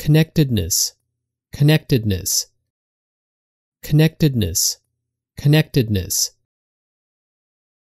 connectedness, connectedness, connectedness, connectedness.